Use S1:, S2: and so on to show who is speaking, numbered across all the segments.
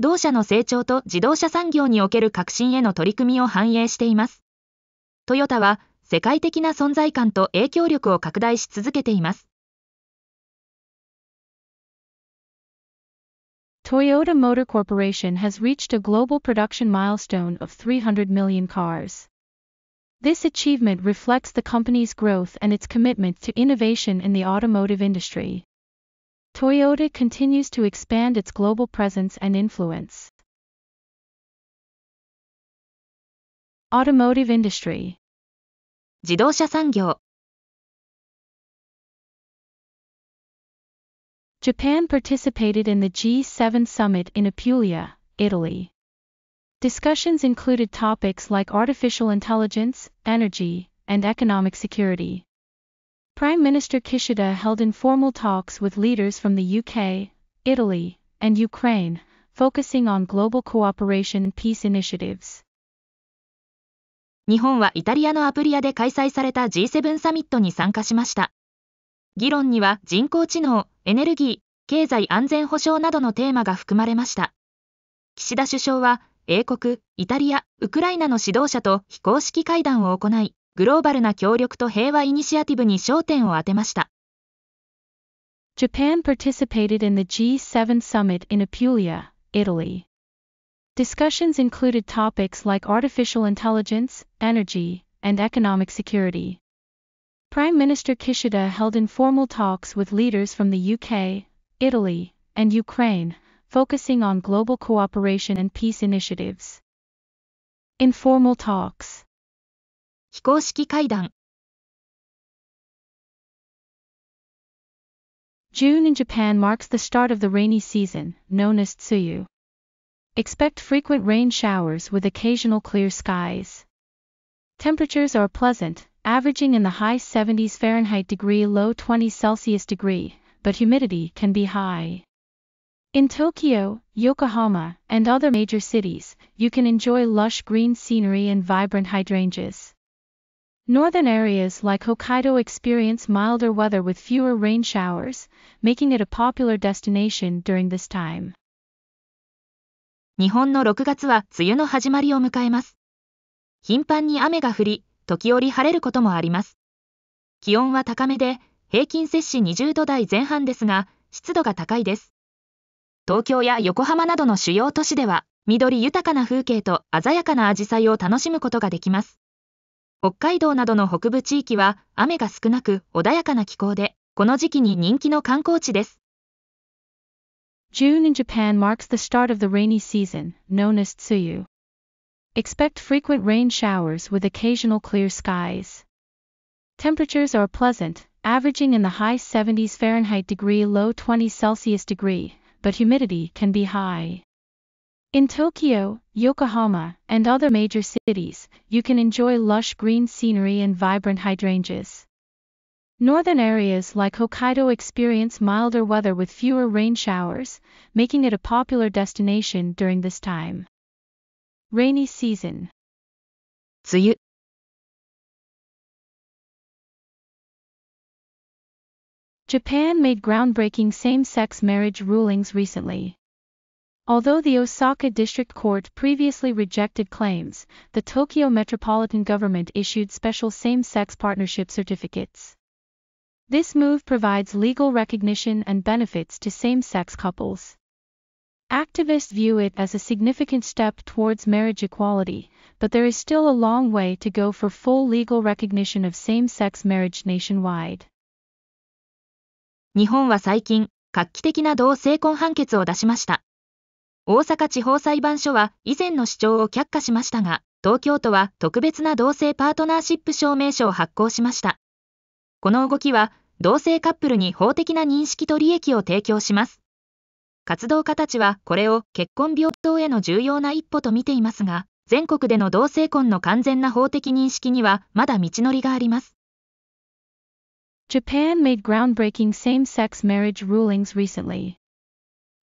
S1: 同社の成長と自動車産業における革新への取り組みを反映しています。トヨタは世界的な存在感と影響力を拡大し続けていま
S2: す。Toyota Motor Corporation has reached a global production milestone of 300 million cars.
S3: This achievement reflects the company's growth and its commitment to innovation in the automotive industry. Toyota continues to expand its global presence
S2: and influence. Automotive industry 自動車産業 Japan participated in the G7 summit
S3: in Apulia, Italy. Discussions included topics like artificial intelligence, energy, and economic security. Prime Minister Kishida held informal talks with leaders from the UK, Italy, and Ukraine,
S1: focusing on global cooperation and peace initiatives. 日本はイタリアのアプリアで開催された G7 サミットに参加しました。議論には人工知能、エネルギー、経済安全保障などのテーマが含まれました。岸田首相は英国、イタリア、ウクライナの指導者と非公式会談を行い、グローバルな協力と平和イニシアティブに焦点を当てました。
S3: Japan participated in the G7 summit in Apulia, Italy. Discussions included topics like artificial intelligence, energy, and economic security. Prime Minister Kishida held informal talks with leaders from the UK, Italy, and Ukraine, focusing on
S2: global cooperation and peace initiatives. Informal talks 非公式会談 June in Japan marks the start of the rainy season, known as tsuyu.
S3: Expect frequent rain showers with occasional clear skies. Temperatures are pleasant, averaging in the high 70s Fahrenheit degree low 20 Celsius degree, but humidity can be high. In Tokyo, Yokohama, and other major cities, you can enjoy lush green scenery and vibrant hydrangeas. Northern areas like Hokkaido experience milder weather with fewer rain showers, making it a popular destination during this time.
S1: 日本の6月は梅雨の始まりを迎えます。頻繁に雨が降り、時折晴れることもあります。気温は高めで、平均摂氏20度台前半ですが、湿度が高いです。東京や横浜などの主要都市では、緑豊かな風景と鮮やかな紫陽花を楽しむことができます。北海道などの北部地域は雨が少なく穏やかな気候で、この時期に人気の観光地です。June in Japan marks the
S3: start of the rainy season, known as tsuyu. Expect frequent rain showers with occasional clear skies. Temperatures are pleasant, averaging in the high 70s Fahrenheit degree low 20 Celsius degree, but humidity can be high. In Tokyo, Yokohama, and other major cities, you can enjoy lush green scenery and vibrant hydrangeas. Northern areas like Hokkaido experience milder weather with fewer rain showers, making it a popular
S2: destination during this time. Rainy season. 梅雨 Japan made groundbreaking same-sex marriage rulings recently.
S3: Although the Osaka District Court previously rejected claims, the Tokyo Metropolitan Government issued special same-sex partnership certificates. This move provides legal recognition and benefits to same-sex couples. Activists view it as a significant step towards marriage equality, but there is still a long way to go for full legal recognition of same-sex marriage nationwide.
S1: 日本は最近、画期的な同性婚判決を出しました。大阪地方裁判所は以前の主張を却下しましたが、東京都は特別な同性パートナーシップ証明書を発行しました。この動きは、同性カップルに法的な認識と利益を提供します。活動家たちはこれを結婚病等への重要な一歩と見ていますが、全国での同性婚の完全な法的認識にはまだ道のりがあります。
S3: Japan made groundbreaking same-sex marriage rulings recently.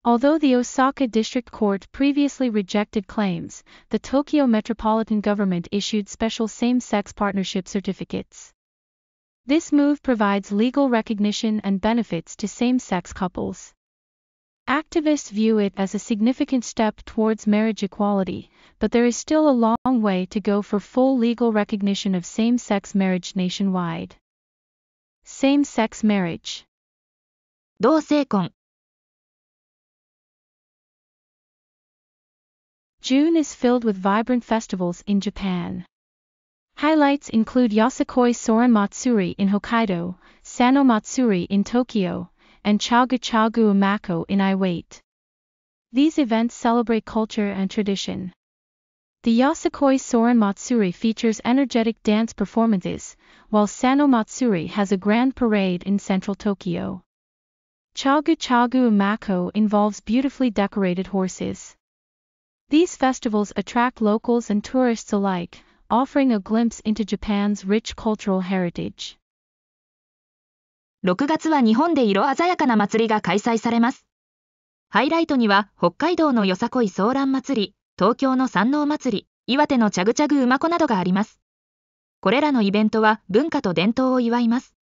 S3: Although the Osaka District Court previously rejected claims, the Tokyo Metropolitan Government issued special same-sex partnership certificates. This move provides legal recognition and benefits to same-sex couples. Activists view it as a significant step towards marriage equality, but there is still a long way to go for full legal
S2: recognition of same-sex marriage nationwide. Same-sex marriage 同性婚 June is filled with vibrant festivals in Japan.
S3: Highlights include Yasukoi Soren Matsuri in Hokkaido, Sano Matsuri in Tokyo, and Chagu Chagu in Iwate. These events celebrate culture and tradition. The Yasukoi Soren Matsuri features energetic dance performances, while Sano Matsuri has a grand parade in central Tokyo. Chagu Chagu involves beautifully decorated horses. These festivals attract locals and tourists alike, offering a
S1: glimpse into Japan's rich cultural heritage. 6月は日本で色鮮やかな祭りが開催されます。ハイライトには北海道のよさこいソーラン祭り、東京の山王祭り、岩手のチャグチャグ馬子などがあります。これらのイベントは文化と伝統を祝います。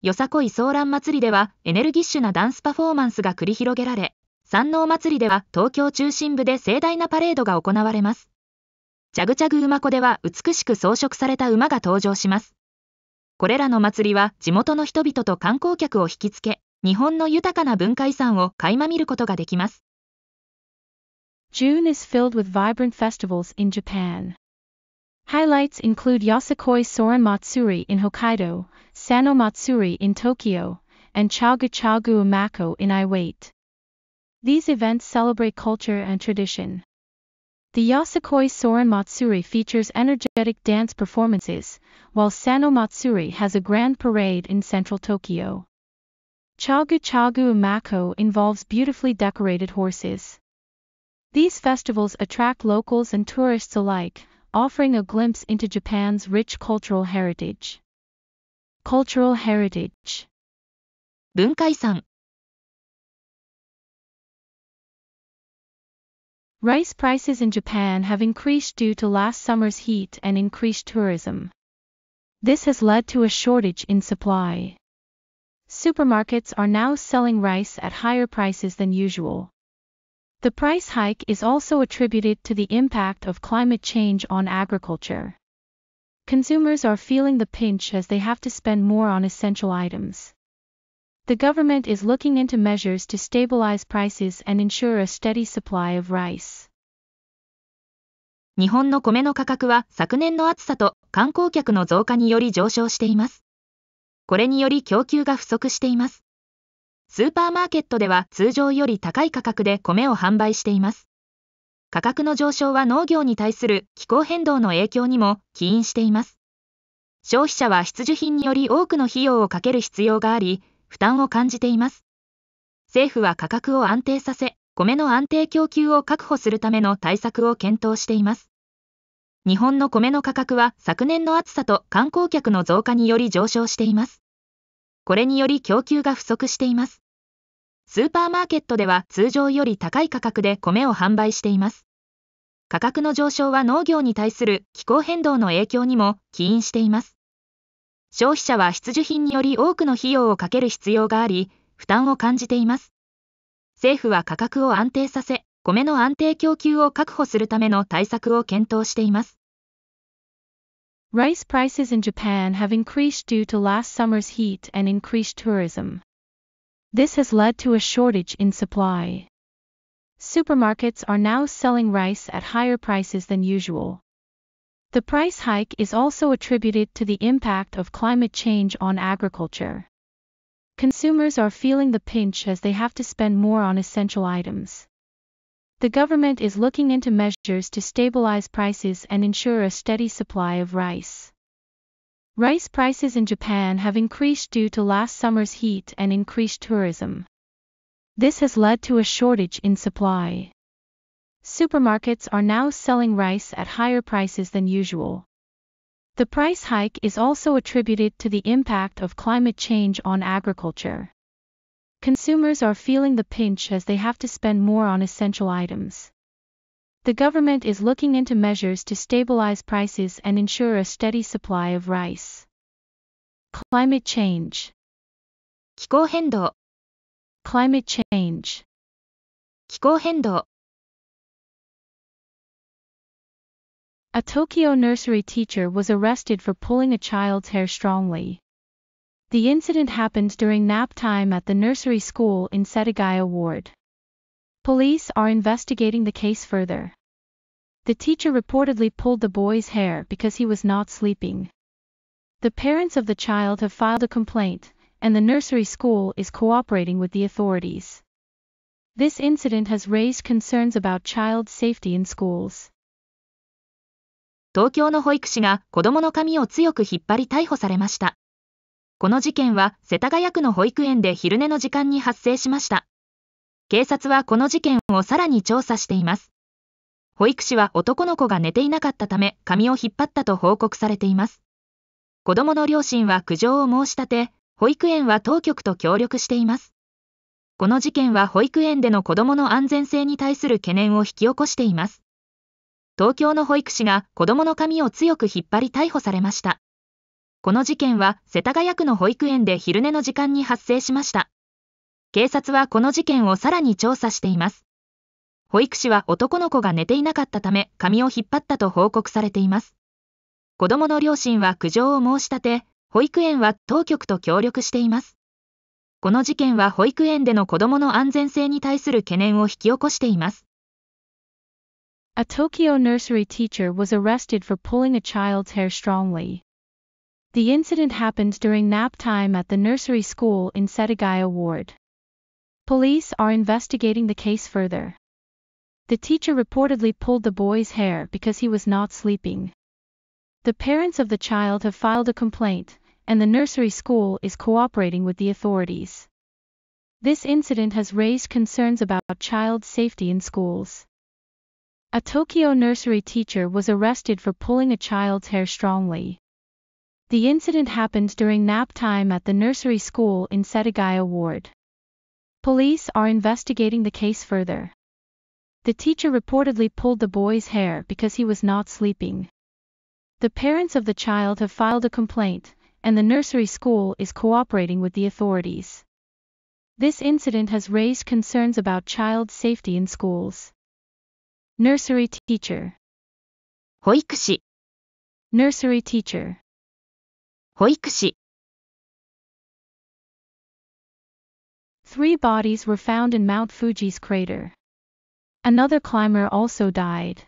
S1: よさこいソーラン祭りではエネルギッシュなダンスパフォーマンスが繰り広げられ、山王祭りでは東京中心部で盛大なパレードが行われます。チャグチャグ馬子では美しく装飾された馬が登場します。これらの祭りは地元の人々と観光客を引きつけ、日本の豊かな文化遺産を垣間見ることができます。June is filled with vibrant festivals in Japan. Highlights
S3: include y o s u k o i Soren Matsuri in Hokkaido, Sano Matsuri in Tokyo, and Chagu Chagu Umako in Iwate. These events celebrate culture and tradition. The Yasukoi Soren Matsuri features energetic dance performances, while Sano Matsuri has a grand parade in central Tokyo. Chagu Chagu Mako involves beautifully decorated horses. These festivals attract locals and tourists alike, offering a glimpse into
S2: Japan's rich cultural heritage. Cultural heritage 文化遺産 Rice prices in Japan have increased due to last summer's heat and increased
S3: tourism. This has led to a shortage in supply. Supermarkets are now selling rice at higher prices than usual. The price hike is also attributed to the impact of climate change on agriculture. Consumers are feeling the pinch as they have to spend more on essential items. The government is looking into measures to stabilize prices and ensure a steady supply
S1: of rice. 日本の米の価格は昨年の暑さと観光客の増加により上昇しています。これにより供給が不足しています。スーパーマーケットでは通常より高い価格で米を販売しています。価格の上昇は農業に対する気候変動の影響にも起因しています。消費者は必需品により多くの費用をかける必要があり、負担を感じています。政府は価格を安定させ、米の安定供給を確保するための対策を検討しています。日本の米の価格は昨年の暑さと観光客の増加により上昇しています。これにより供給が不足しています。スーパーマーケットでは通常より高い価格で米を販売しています。価格の上昇は農業に対する気候変動の影響にも起因しています。消費者は必需品により多くの費用をかける必要があり、負担を感じています。政府は価格を安定させ、米の安定供給を確保するための対策を検討しています。
S3: Rice prices in Japan have increased due to last summer's heat and increased tourism. This has led to a shortage in supply. Supermarkets are now selling rice at higher prices than usual. The price hike is also attributed to the impact of climate change on agriculture. Consumers are feeling the pinch as they have to spend more on essential items. The government is looking into measures to stabilize prices and ensure a steady supply of rice. Rice prices in Japan have increased due to last summer's heat and increased tourism. This has led to a shortage in supply supermarkets are now selling rice at higher prices than usual. The price hike is also attributed to the impact of climate change on agriculture. Consumers are feeling the pinch as they have to spend more on essential items. The government is looking into measures to stabilize prices and ensure a
S2: steady supply of rice. Climate change. 気候変動 Climate change. 気候変動 A Tokyo nursery teacher was
S3: arrested for pulling a child's hair strongly. The incident happened during nap time at the nursery school in Setagaya Ward. Police are investigating the case further. The teacher reportedly pulled the boy's hair because he was not sleeping. The parents of the child have filed a complaint, and the nursery school is cooperating with the authorities. This incident has raised concerns about
S1: child safety in schools. 東京の保育士が子供の髪を強く引っ張り逮捕されました。この事件は世田谷区の保育園で昼寝の時間に発生しました。警察はこの事件をさらに調査しています。保育士は男の子が寝ていなかったため髪を引っ張ったと報告されています。子供の両親は苦情を申し立て、保育園は当局と協力しています。この事件は保育園での子供の安全性に対する懸念を引き起こしています。東京の保育士が子供の髪を強く引っ張り逮捕されました。この事件は世田谷区の保育園で昼寝の時間に発生しました。警察はこの事件をさらに調査しています。保育士は男の子が寝ていなかったため髪を引っ張ったと報告されています。子供の両親は苦情を申し立て、保育園は当局と協力しています。この事件は保育園での子供の安全性に対する懸念を引き起こしています。
S3: A Tokyo nursery teacher was arrested for pulling a child's hair strongly. The incident happened during nap time at the nursery school in Setagaya Ward. Police are investigating the case further. The teacher reportedly pulled the boy's hair because he was not sleeping. The parents of the child have filed a complaint, and the nursery school is cooperating with the authorities. This incident has raised concerns about child safety in schools. A Tokyo nursery teacher was arrested for pulling a child's hair strongly. The incident happened during nap time at the nursery school in Setagaya Ward. Police are investigating the case further. The teacher reportedly pulled the boy's hair because he was not sleeping. The parents of the child have filed a complaint, and the nursery school is cooperating with the authorities. This incident has raised concerns about child safety in schools
S2: nursery teacher 保育士 nursery teacher 保育士 Three bodies were found in Mount Fuji's crater. Another
S3: climber also died.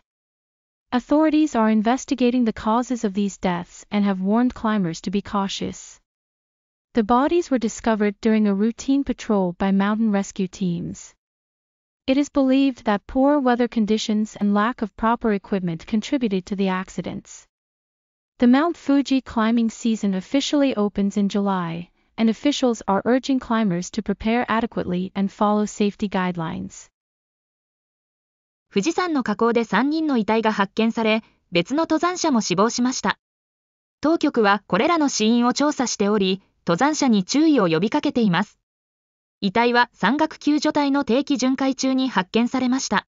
S3: Authorities are investigating the causes of these deaths and have warned climbers to be cautious. The bodies were discovered during a routine patrol by mountain rescue teams. It is believed that poor weather conditions and lack of proper equipment contributed to the accidents. The Mount Fuji climbing season officially opens in July, and officials are urging climbers
S1: to prepare adequately and follow safety guidelines. 富士山の火口で3人の遺体が発見され、別の登山者も死亡しました。当局はこれらの死因を調査しており、登山者に注意を呼びかけています。遺体は山岳救助隊の定期巡回中に発見されました。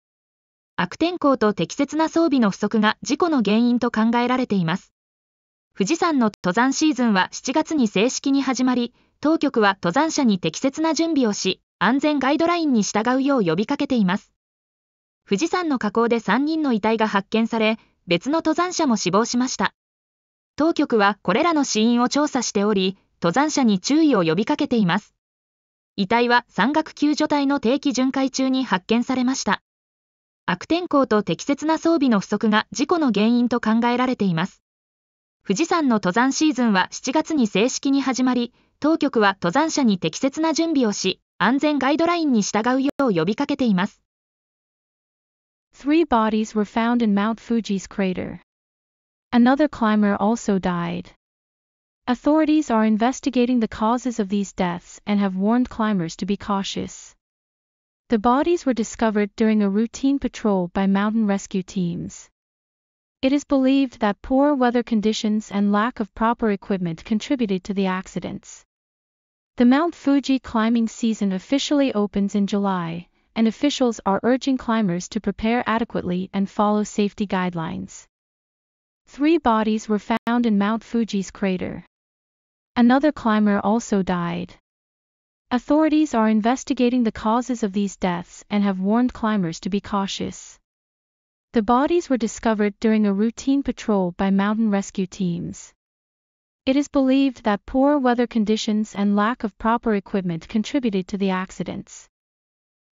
S1: 悪天候と適切な装備の不足が事故の原因と考えられています。富士山の登山シーズンは7月に正式に始まり、当局は登山者に適切な準備をし、安全ガイドラインに従うよう呼びかけています。富士山の河口で3人の遺体が発見され、別の登山者も死亡しました。当局はこれらの死因を調査しており、登山者に注意を呼びかけています。遺体は山岳救助隊の定期巡回中に発見されました。悪天候と適切な装備の不足が事故の原因と考えられています。富士山の登山シーズンは7月に正式に始まり、当局は登山者に適切な準備をし、安全ガイドラインに従うよう呼びかけています。
S3: Three bodies were found in Mount Fuji's crater. Another climber also died. Authorities are investigating the causes of these deaths and have warned climbers to be cautious. The bodies were discovered during a routine patrol by mountain rescue teams. It is believed that poor weather conditions and lack of proper equipment contributed to the accidents. The Mount Fuji climbing season officially opens in July, and officials are urging climbers to prepare adequately and follow safety guidelines. Three bodies were found in Mount Fuji's crater. Another climber also died. Authorities are investigating the causes of these deaths and have warned climbers to be cautious. The bodies were discovered during a routine patrol by mountain rescue teams. It is believed that poor weather conditions and lack of proper equipment contributed to the accidents.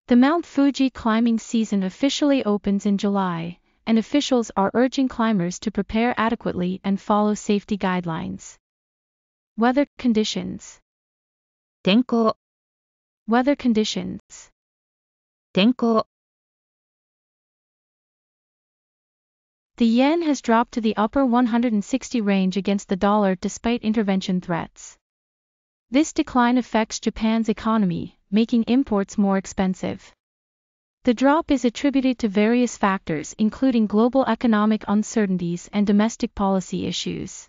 S3: The Mount Fuji climbing season officially opens in July, and officials are urging climbers to prepare adequately and follow safety
S2: guidelines. Weather conditions. 天候 Weather conditions. 天候 The yen has dropped to the upper 160 range
S3: against the dollar despite intervention threats. This decline affects Japan's economy, making imports more expensive. The drop is attributed to various factors including global economic uncertainties and domestic policy issues.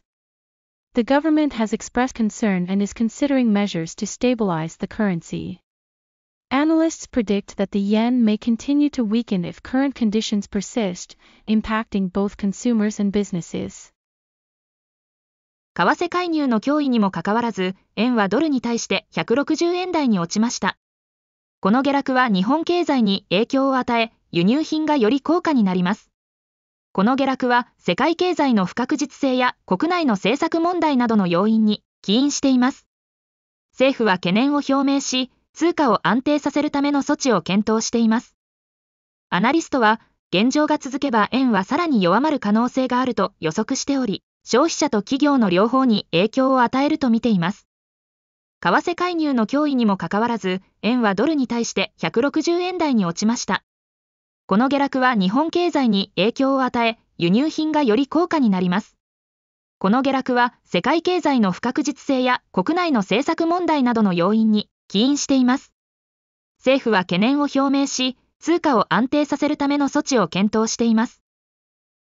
S3: The government has expressed concern and is considering measures to stabilize the currency. Analysts predict that the yen may continue to weaken if current
S1: conditions persist, impacting both consumers and businesses. 為替介入の脅威にもかかわらず、円はドルに対して160円台に落ちました。この下落は日本経済に影響を与え、輸入品がより高価になります。この下落は世界経済の不確実性や国内の政策問題などの要因に起因しています。政府は懸念を表明し、通貨を安定させるための措置を検討しています。アナリストは、現状が続けば円はさらに弱まる可能性があると予測しており、消費者と企業の両方に影響を与えると見ています。為替介入の脅威にもかかわらず、円はドルに対して160円台に落ちました。この下落は日本経済に影響を与え、輸入品がより高価になります。この下落は世界経済の不確実性や国内の政策問題などの要因に起因しています。政府は懸念を表明し、通貨を安定させるための措置を検討しています。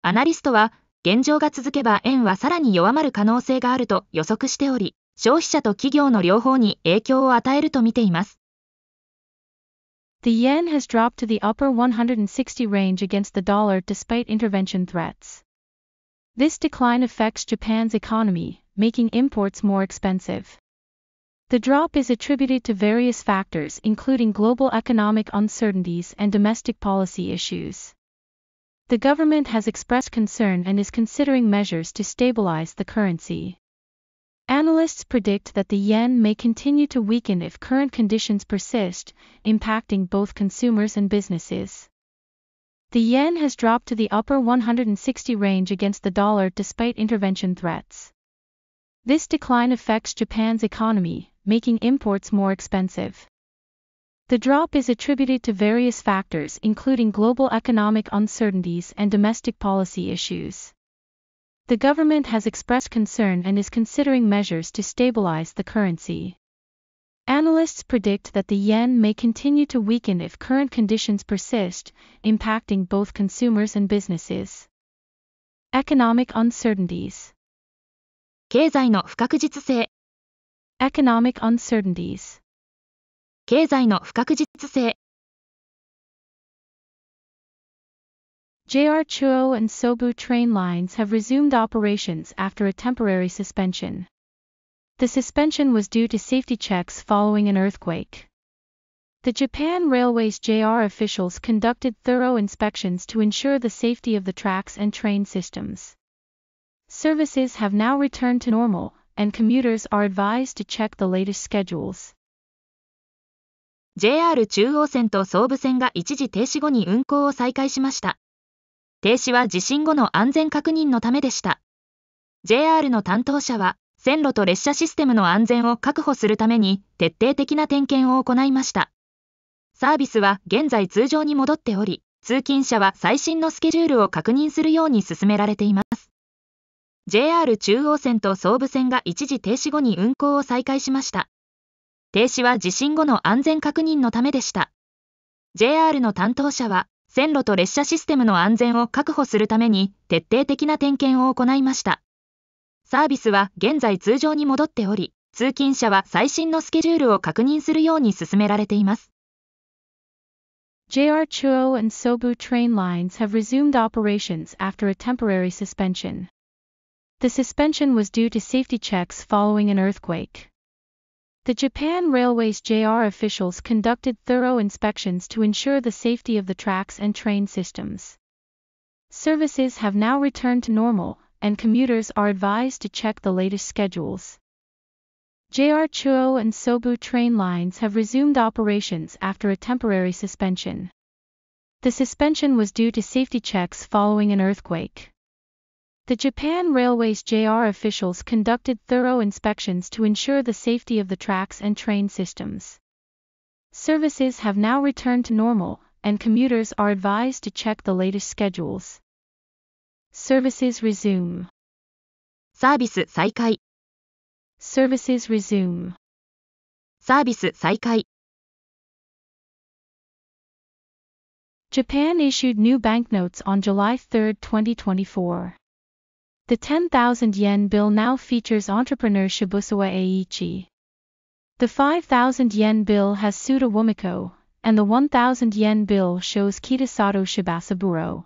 S1: アナリストは、現状が続けば円はさらに弱まる可能性があると予測しており、消費者と企業の両方に影響を与えると見ています。The yen has dropped to the upper 160 range
S3: against the dollar despite intervention threats. This decline affects Japan's economy, making imports more expensive. The drop is attributed to various factors including global economic uncertainties and domestic policy issues. The government has expressed concern and is considering measures to stabilize the currency. Analysts predict that the yen may continue to weaken if current conditions persist, impacting both consumers and businesses. The yen has dropped to the upper 160 range against the dollar despite intervention threats. This decline affects Japan's economy, making imports more expensive. The drop is attributed to various factors including global economic uncertainties and domestic policy issues. The government has expressed concern and is considering measures to stabilize the currency. Analysts predict that the yen may continue to weaken if current conditions persist, impacting both consumers and businesses. Economic uncertainties
S2: 経済の不確実性 Economic uncertainties 経済の不確実性
S3: JR Chuo and Sobu train lines have resumed operations after a temporary suspension. The suspension was due to safety checks following an earthquake. The Japan Railways JR officials conducted thorough inspections to ensure the safety of the tracks and train systems. Services have now
S1: returned to normal, and commuters are advised to check the latest schedules. JR 中央線と総武線が一時停止後に運行を再開しました。停止は地震後の安全確認のためでした。JR の担当者は、線路と列車システムの安全を確保するために徹底的な点検を行いました。サービスは現在通常に戻っており、通勤者は最新のスケジュールを確認するように進められています。JR 中央線と総武線が一時停止後に運行を再開しました。停止は地震後の安全確認のためでした。JR の担当者は、線路と列車システムの安全を確保するために徹底的な点検を行いました。サービスは現在通常に戻っており、通勤者は最新のスケジュールを確認するように進められています。
S3: JR c h o and Sobu train lines have resumed operations after a temporary suspension. The suspension was due to safety checks following an earthquake. The Japan Railways JR officials conducted thorough inspections to ensure the safety of the tracks and train systems. Services have now returned to normal, and commuters are advised to check the latest schedules. JR Chuo and Sobu train lines have resumed operations after a temporary suspension. The suspension was due to safety checks following an earthquake. The Japan Railways JR officials conducted thorough inspections to ensure the safety of the tracks and train systems. Services have now returned to normal, and commuters are advised to check the
S2: latest schedules. Services resume. Services resume. Japan issued new
S3: banknotes on July 3, 2024. The 10,000 yen bill now features entrepreneur Shibusawa Aichi. The 5,000 yen bill has Suda Womiko, and the 1,000 yen bill shows Kitasato Shibasaburo.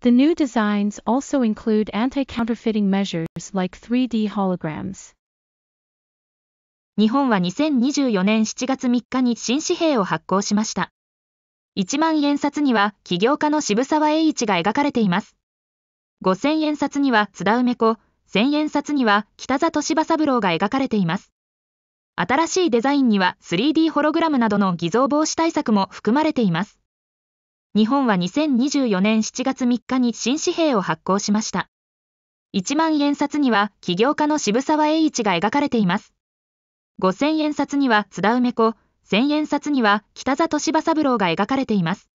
S3: The new designs also include anti-counterfeiting measures like
S1: 3D holograms. 日本は2024年7月3日に新紙幣を発行しました。1万円札には起業家の渋沢栄一が描かれています。五千円札には津田梅子、千円札には北里柴三郎が描かれています。新しいデザインには 3D ホログラムなどの偽造防止対策も含まれています。日本は2024年7月3日に新紙幣を発行しました。1万円札には起業家の渋沢栄一が描かれています。5000円札には津田梅子、1000円札には北里柴三郎が描かれています。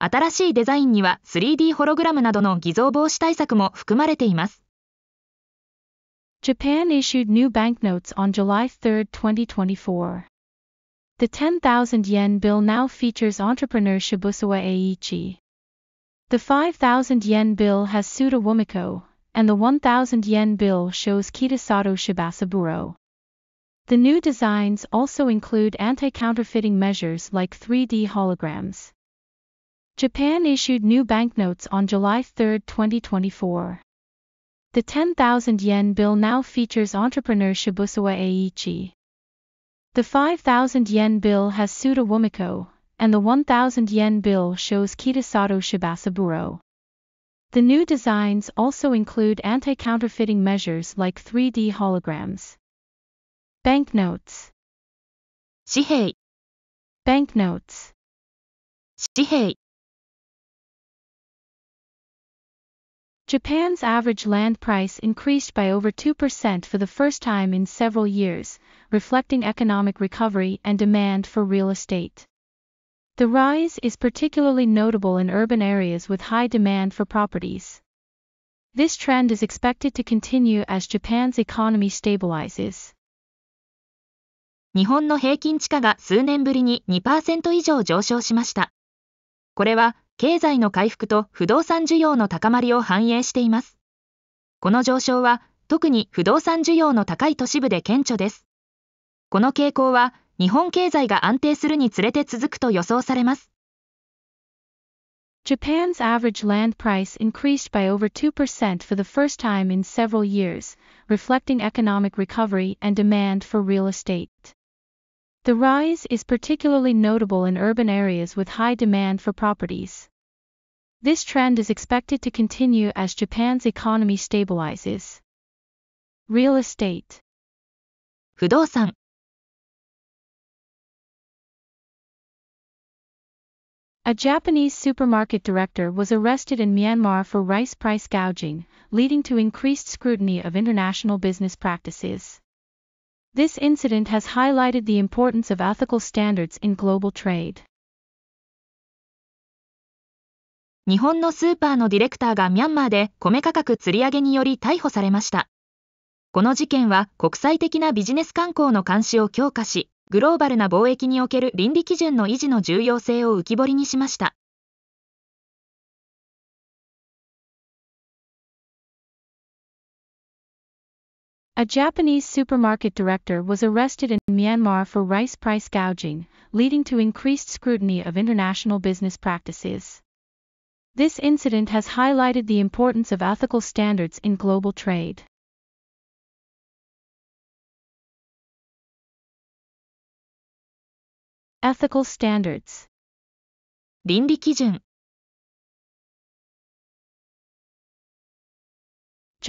S1: 新しいデザインには 3D ホログラムなどの偽造防止対策も含まれています。
S3: Japan issued new banknotes on July 3, 2024. The 10,000 yen bill now features entrepreneur Shibusawa Aichi. The 5,000 yen bill has Suda Womiko, and the 1,000 yen bill shows Kitasato Shibasaburo. The new designs also include anti-counterfeiting measures like 3D holograms. Japan issued new banknotes on July 3, 2024. The 10,000 yen bill now features entrepreneur Shibusawa Aichi. The 5,000 yen bill has Suda Womiko, and the 1,000 yen bill shows Kitasato Shibasaburo. The new designs also include anti-counterfeiting measures
S2: like 3D holograms. Banknotes Banknotes 紙幣 Japan's average land price increased by over
S3: 2% for the first time in several years, reflecting economic recovery and demand for real estate. The rise is particularly notable in urban areas with high demand for properties. This trend is expected to continue as
S1: Japan's economy stabilizes. 日本の平均地価が数年ぶりに2%以上上昇しました。これは経済の回復と不動産需要の高まりを反映しています。この上昇は特に不動産需要の高い都市部で顕著です。この傾向は日本経済が安定するにつれて続くと予想されます。Japan's
S3: average land price increased by over 2% for the first time in several years, reflecting economic recovery and demand for real estate. The rise is particularly notable in urban areas with high demand for properties.
S2: This trend is expected to continue as Japan's economy stabilizes. Real estate 不動産 A Japanese supermarket director
S3: was arrested in Myanmar for rice price gouging, leading to increased scrutiny of international business practices. This incident has highlighted the importance of ethical
S1: standards in global trade. 日本のスーパーのディレクターがミャンマーで米価格釣り上げにより逮捕されました。この事件は国際的なビジネス観光の監視を強化し、グローバルな貿易における倫理基準の維持の重要性を浮き彫りにしました。
S2: A Japanese supermarket director was arrested in Myanmar for rice price
S3: gouging, leading to increased scrutiny of international business practices.
S2: This incident has highlighted the importance of ethical standards in global trade. Ethical standards 倫理基準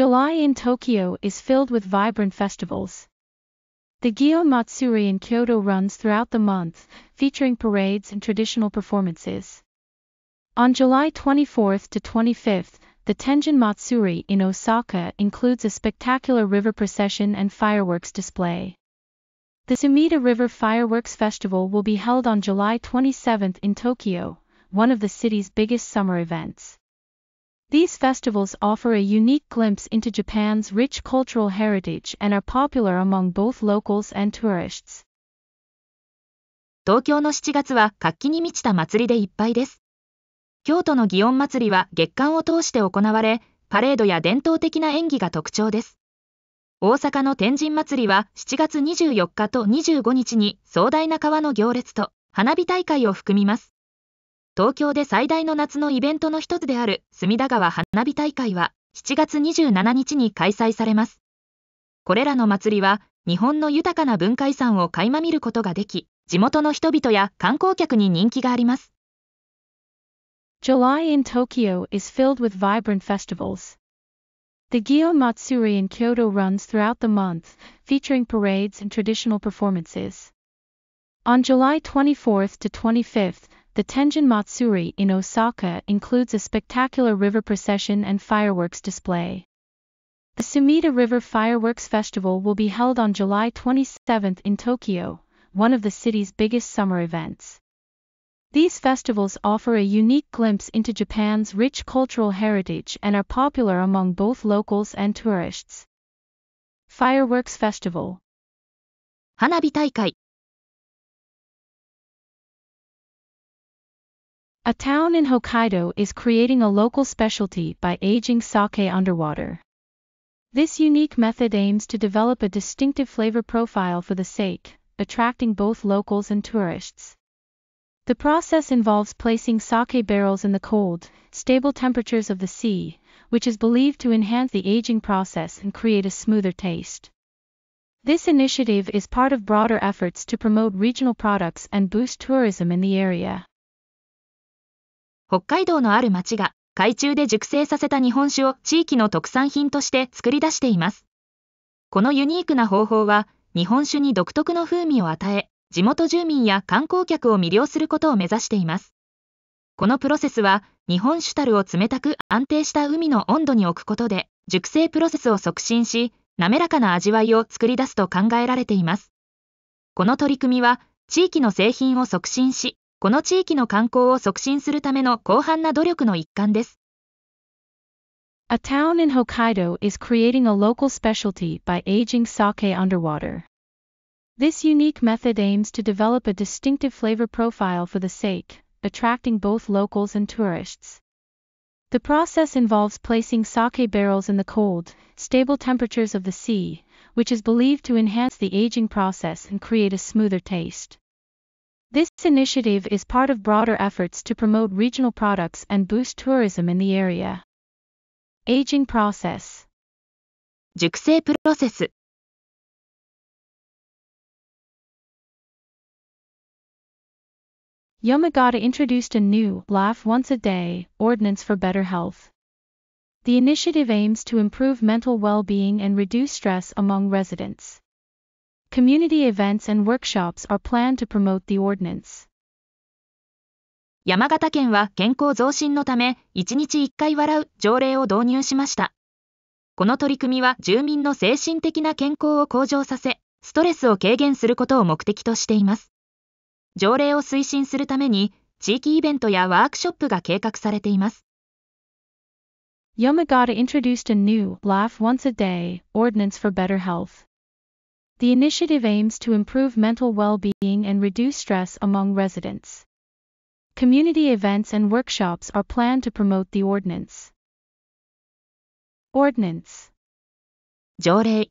S2: July in Tokyo is
S3: filled with vibrant festivals. The Gion Matsuri in Kyoto runs throughout the month, featuring parades and traditional performances. On July 24 to 25, the Tenjin Matsuri in Osaka includes a spectacular river procession and fireworks display. The Sumida River Fireworks Festival will be held on July 27 in Tokyo, one of the city's biggest summer events. These festivals offer a unique glimpse into Japan's rich cultural
S1: heritage and are popular among both locals and tourists. 東京の7月は活気に満ちた祭りでいっぱいです。京都の祇園祭りは月間を通して行われ、パレードや伝統的な演技が特徴です。大阪の天神祭りは7月24日と25日に壮大な川の行列と花火大会を含みます。東京で最大の夏のイベントの一つである隅田川花火大会は7月27日に開催されます。これらの祭りは日本の豊かな文化遺産を垣間見ることができ、地元の人々や観光客に人気があります。July in
S3: Tokyo is filled with vibrant festivals. The Gyo Matsuri in Kyoto runs throughout the month, featuring parades and traditional performances. On July 24th to 25th, the Tenjin Matsuri in Osaka includes a spectacular river procession and fireworks display. The Sumida River Fireworks Festival will be held on July 27 in Tokyo, one of the city's biggest summer events. These festivals offer a unique glimpse into Japan's rich cultural heritage and are popular among both locals and tourists.
S2: Fireworks Festival 花火大会 A town in Hokkaido is creating
S3: a local specialty by aging sake underwater. This unique method aims to develop a distinctive flavor profile for the sake, attracting both locals and tourists. The process involves placing sake barrels in the cold, stable temperatures of the sea, which is believed to enhance the aging process and create a smoother taste. This initiative is part of broader efforts to promote regional products
S1: and boost tourism in the area. 北海道のある町が海中で熟成させた日本酒を地域の特産品として作り出しています。このユニークな方法は日本酒に独特の風味を与え、地元住民や観光客を魅了することを目指しています。このプロセスは日本酒樽を冷たく安定した海の温度に置くことで熟成プロセスを促進し、滑らかな味わいを作り出すと考えられています。この取り組みは地域の製品を促進し、この地域の観光を促進するための広範な努力の一環です。
S3: A town in Hokkaido is creating a local specialty by aging sake underwater. This unique method aims to develop a distinctive flavor profile for the sake, attracting both locals and tourists. The process involves placing sake barrels in the cold, stable temperatures of the sea, which is believed to enhance the aging process and create a smoother taste. This initiative is part of broader efforts to promote regional products and boost tourism
S2: in the area. Aging process 熟成プロセス Yomagata introduced a new laugh once a day ordinance
S3: for better health. The initiative aims to improve mental well-being and reduce stress among residents. Community events and workshops are planned to promote
S1: the ordinance. 山形県は健康増進のため、1日1回笑う条例を導入しました。この取り組みは住民の精神的な健康を向上させ、ストレスを軽減することを目的としています。条例を推進するために、地域イベントやワークショップが計画されています。Yamagata introduced a new Laugh Once a Day ordinance
S3: for better health. The initiative aims to improve mental well-being and reduce stress among residents. Community events and workshops are planned to promote
S2: the ordinance. Ordinance 条例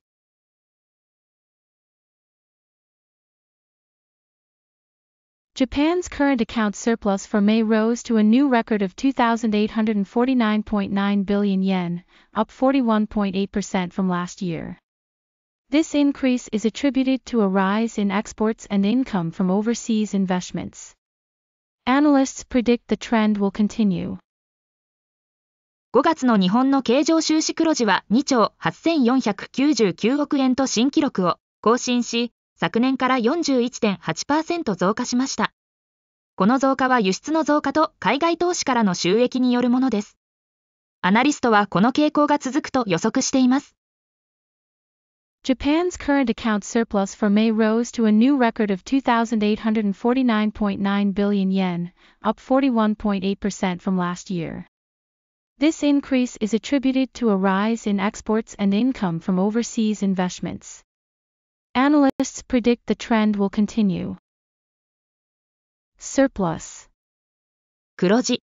S2: Japan's current account surplus for May rose to a new record of
S3: 2,849.9 billion yen, up 41.8% from last year. This increase is attributed to a rise in exports and income from overseas
S1: investments. Analysts predict the trend will continue. 5月の日本の経常収支黒字は2兆8499億円と新記録を更新し、昨年から41.8%増加しました。この増加は輸出の増加と海外投資からの収益によるものです。アナリストはこの傾向が続くと予測しています。
S3: Japan's current account surplus for May rose to a new record of 2,849.9 billion yen, up 41.8% from last year. This increase is attributed to a rise in exports and income from overseas
S2: investments. Analysts predict the trend will continue. Surplus 黒字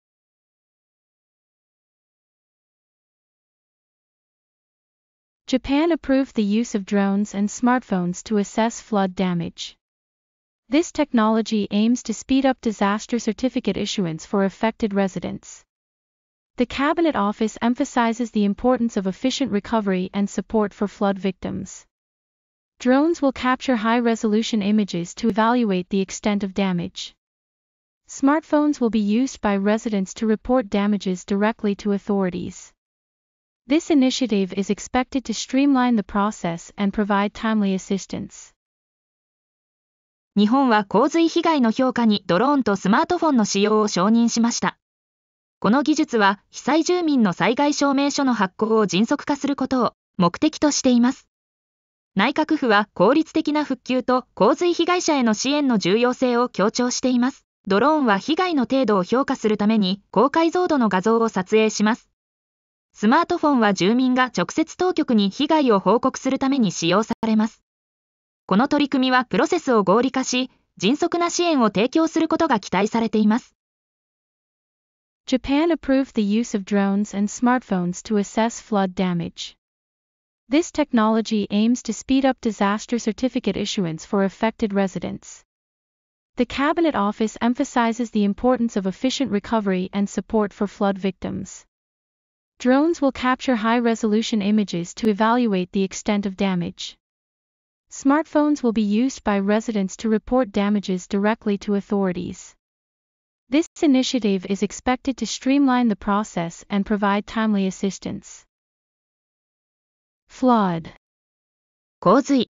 S2: Japan approved the use of drones and smartphones to assess flood damage. This technology
S3: aims to speed up disaster certificate issuance for affected residents. The Cabinet Office emphasizes the importance of efficient recovery and support for flood victims. Drones will capture high resolution images to evaluate the extent of damage. Smartphones will be used by residents to report damages directly to authorities. This initiative is expected to streamline the process
S1: and provide timely assistance. 日本は洪水被害の評価にドローンとスマートフォンの使用を承認しました。この技術は被災住民の災害証明書の発行を迅速化することを目的としています。内閣府は効率的な復旧と洪水被害者への支援の重要性を強調しています。ドローンは被害の程度を評価するために高解像度の画像を撮影します。スマートフォンは住民が直接当局に被害を報告するために使用されます。この取り組みはプロセスを合理化し、迅速な支援を提供することが期待されています。Japan approved the use
S3: of drones and smartphones to assess flood damage. This technology aims to speed up disaster certificate issuance for affected residents. The Cabinet Office emphasizes the importance of efficient recovery and support for flood victims. Drones will capture high-resolution images to evaluate the extent of damage. Smartphones will be used by residents to report damages directly to authorities. This initiative is expected to streamline the process
S2: and provide timely assistance. Flawed. 洪水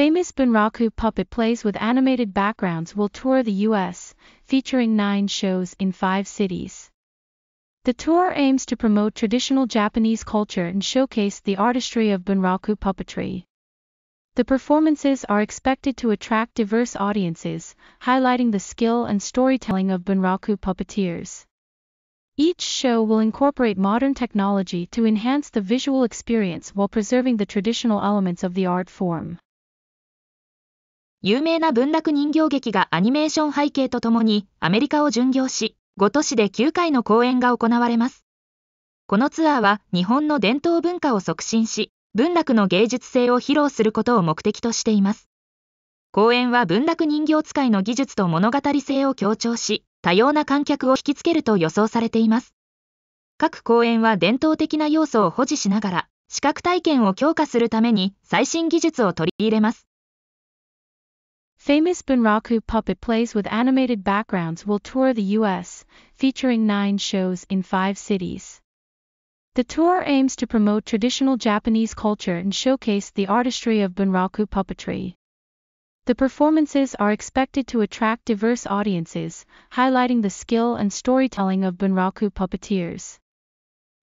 S2: Famous Bunraku puppet plays with animated backgrounds will tour
S3: the U.S., featuring nine shows in five cities. The tour aims to promote traditional Japanese culture and showcase the artistry of bunraku puppetry. The performances are expected to attract diverse audiences, highlighting the skill and storytelling of bunraku puppeteers. Each show will incorporate modern technology to enhance the visual experience while preserving the traditional elements
S1: of the art form. 有名な文楽人形劇がアニメーション背景とともにアメリカを巡業し、5都市で9回の公演が行われます。このツアーは日本の伝統文化を促進し、文楽の芸術性を披露することを目的としています。公演は文楽人形使いの技術と物語性を強調し、多様な観客を引きつけると予想されています。各公演は伝統的な要素を保持しながら、視覚体験を強化するために最新技術を取り入れます。Famous Bunraku puppet plays
S3: with animated backgrounds will tour the U.S., featuring nine shows in five cities. The tour aims to promote traditional Japanese culture and showcase the artistry of Bunraku puppetry. The performances are expected to attract diverse audiences, highlighting the skill and storytelling of Bunraku puppeteers.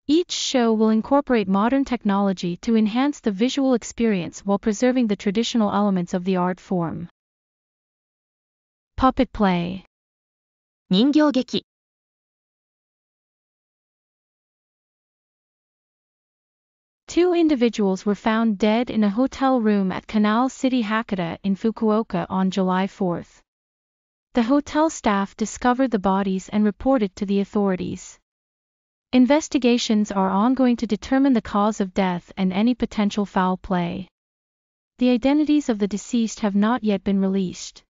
S3: Each show will incorporate modern technology to enhance the visual experience
S2: while preserving the traditional elements of the art form. Puppet Play 人形劇 Two individuals were found dead in a
S3: hotel room at Canal City Hakata in Fukuoka on July 4. The hotel staff discovered the bodies and reported to the authorities. Investigations are ongoing to determine the cause of death and any potential foul play.
S1: The identities of the deceased have not yet been released.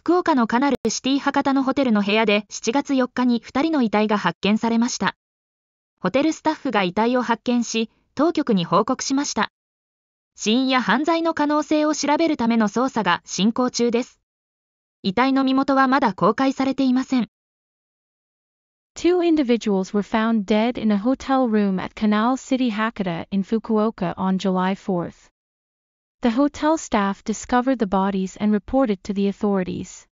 S1: 福岡のカナルシティ博多のホテルの部屋で7月4日に2人の遺体が発見されました。ホテルスタッフが遺体を発見し、当局に報告しました。死因や犯罪の可能性を調べるための捜査が進行中です。遺体の身元はまだ公開されていません。Two
S3: individuals were found dead in a hotel room at Canal City Hakata in Fukuoka on July 4th. The hotel staff discovered the bodies and reported to the authorities.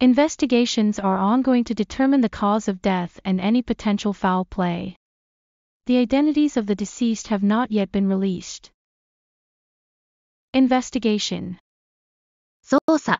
S3: Investigations are ongoing to determine the cause of death and any potential foul play. The identities of the deceased have not yet been released.
S2: Investigation 捜査